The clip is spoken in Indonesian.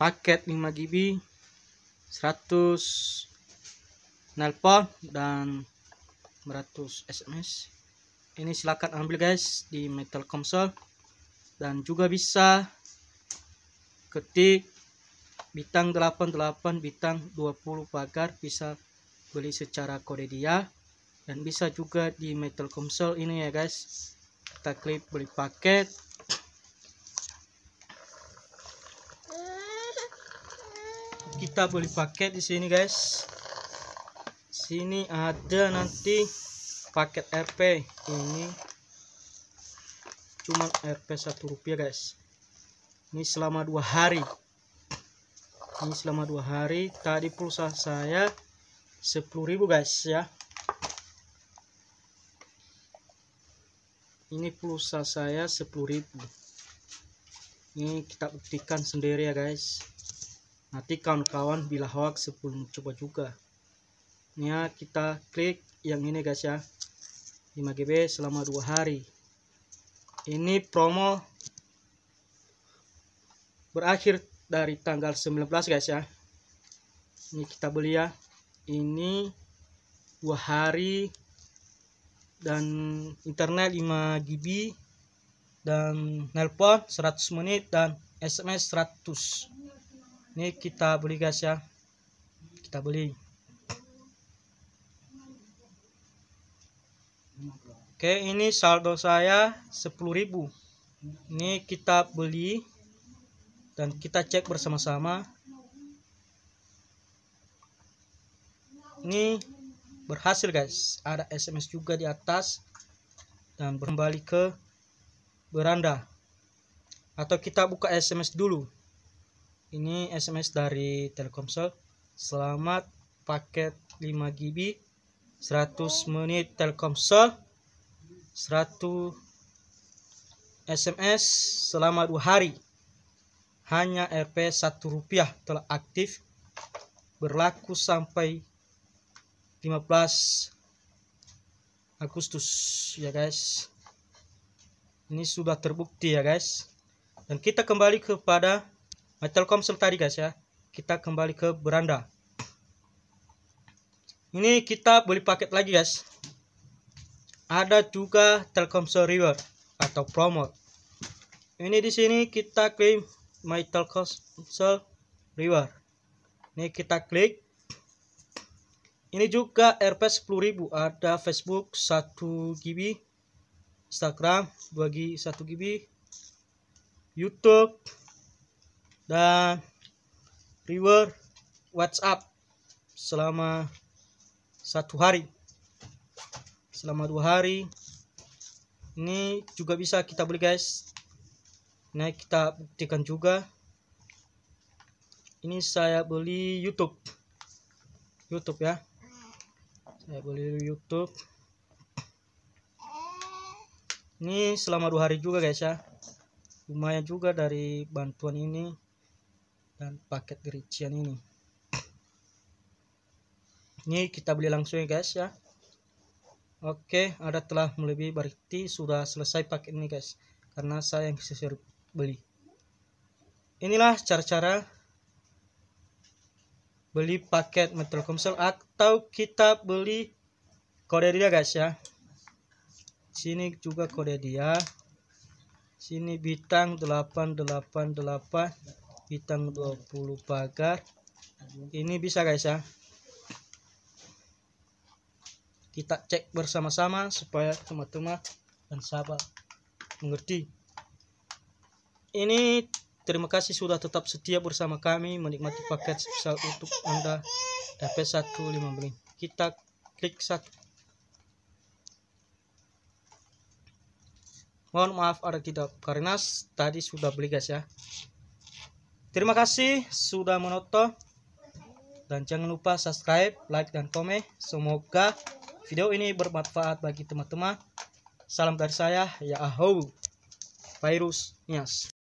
paket 5 GB 100 nelpon dan 100 SMS ini silahkan ambil guys di metal console dan juga bisa ketik bintang 88 bintang 20 pagar bisa beli secara kode dia dan bisa juga di metal console ini ya guys kita klik beli paket kita beli paket di sini guys sini ada nanti paket RP ini cuma RP satu rupiah guys ini selama dua hari ini selama dua hari tadi pulsa saya 10.000 guys ya ini pulsa saya 10.000 ini kita buktikan sendiri ya guys nanti kawan-kawan bila hoax sebelum coba juga ya kita klik yang ini guys ya 5GB selama dua hari ini promo berakhir dari tanggal 19 guys ya ini kita beli ya ini dua hari dan internet 5 GB dan nelpon 100 menit dan SMS 100 ini kita beli guys ya kita beli oke ini saldo saya 10.000 ini kita beli dan kita cek bersama-sama ini berhasil guys ada SMS juga di atas dan kembali ke beranda atau kita buka SMS dulu ini SMS dari Telkomsel. Selamat paket 5 GB 100 menit Telkomsel 100 SMS selama dua hari hanya Rp 1 rupiah telah aktif berlaku sampai 15 Agustus ya guys ini sudah terbukti ya guys dan kita kembali kepada Telkomsel tadi guys ya. Kita kembali ke beranda. Ini kita beli paket lagi guys. Ada juga Telkomsel reward atau promo. Ini di sini kita klaim My Telkomsel reward. Ini kita klik. Ini juga RP 10.000 ada Facebook 1 GB, Instagram 2 GB, 1 GB, YouTube dan viewer WhatsApp selama satu hari selama dua hari ini juga bisa kita beli guys nah kita buktikan juga ini saya beli YouTube YouTube ya saya beli YouTube ini selama dua hari juga guys ya lumayan juga dari bantuan ini dan paket gerician ini ini kita beli langsung ya guys ya oke ada telah melebihi berarti sudah selesai paket ini guys karena saya yang bisa beli inilah cara-cara beli paket komsel atau kita beli kode dia guys ya sini juga kode dia sini bintang 888 hitam 20 pagar ini bisa guys ya kita cek bersama-sama supaya teman-teman dan sahabat mengerti ini terima kasih sudah tetap setia bersama kami menikmati paket spesial untuk anda DP150 kita klik satu mohon maaf ada tidak karena tadi sudah beli guys ya Terima kasih sudah menonton dan jangan lupa subscribe, like dan komen. Semoga video ini bermanfaat bagi teman-teman. Salam dari saya, ya ahau. Virus Nias.